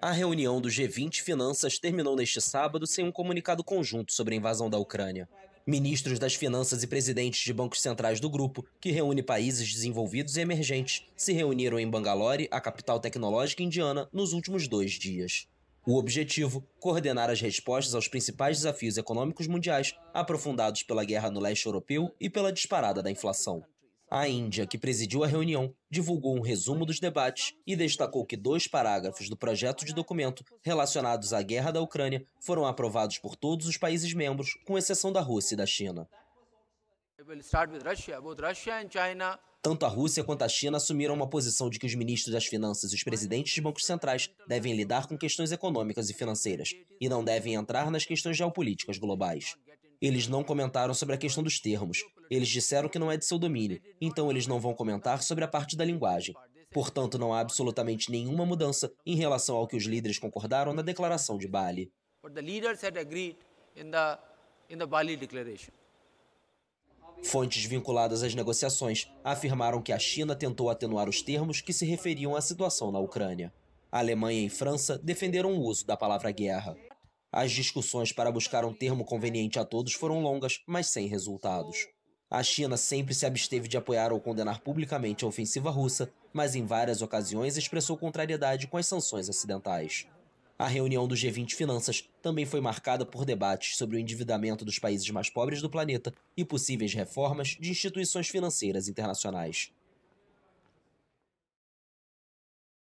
A reunião do G20 Finanças terminou neste sábado sem um comunicado conjunto sobre a invasão da Ucrânia. Ministros das Finanças e presidentes de bancos centrais do grupo, que reúne países desenvolvidos e emergentes, se reuniram em Bangalore, a capital tecnológica indiana, nos últimos dois dias. O objetivo: coordenar as respostas aos principais desafios econômicos mundiais, aprofundados pela guerra no leste europeu e pela disparada da inflação. A Índia, que presidiu a reunião, divulgou um resumo dos debates e destacou que dois parágrafos do projeto de documento relacionados à guerra da Ucrânia foram aprovados por todos os países membros, com exceção da Rússia e da China. Tanto a Rússia quanto a China assumiram uma posição de que os ministros das Finanças e os presidentes de bancos centrais devem lidar com questões econômicas e financeiras e não devem entrar nas questões geopolíticas globais. Eles não comentaram sobre a questão dos termos. Eles disseram que não é de seu domínio, então eles não vão comentar sobre a parte da linguagem. Portanto, não há absolutamente nenhuma mudança em relação ao que os líderes concordaram na declaração de Bali. Fontes vinculadas às negociações afirmaram que a China tentou atenuar os termos que se referiam à situação na Ucrânia. A Alemanha e França defenderam o uso da palavra guerra. As discussões para buscar um termo conveniente a todos foram longas, mas sem resultados. A China sempre se absteve de apoiar ou condenar publicamente a ofensiva russa, mas em várias ocasiões expressou contrariedade com as sanções ocidentais. A reunião do G20 Finanças também foi marcada por debates sobre o endividamento dos países mais pobres do planeta e possíveis reformas de instituições financeiras internacionais.